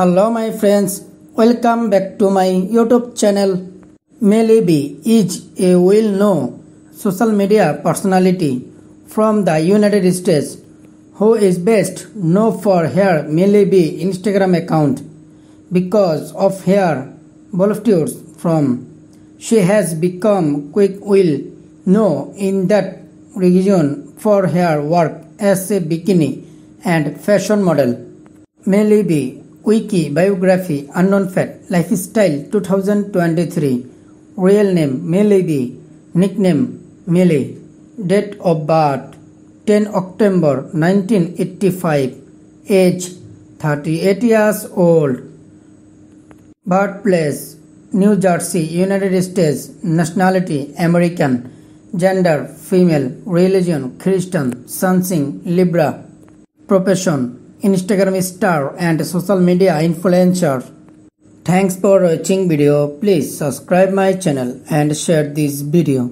Hello my friends, welcome back to my YouTube channel. মেলিবি is a well-known social media personality from the United States who is best known for her Millie Instagram account because of her voluptuous From She has become quick will known in that region for her work as a bikini and fashion model. Millie Wiki Biography Unknown Fact Lifestyle 2023 Real name Melody Nickname Mele Date of birth 10 October 1985 Age 38 years old Birthplace New Jersey United States Nationality American Gender Female Religion Christian Sunsing Libra Profession Instagram star and social media influencer. Thanks for watching video. Please subscribe my channel and share this video.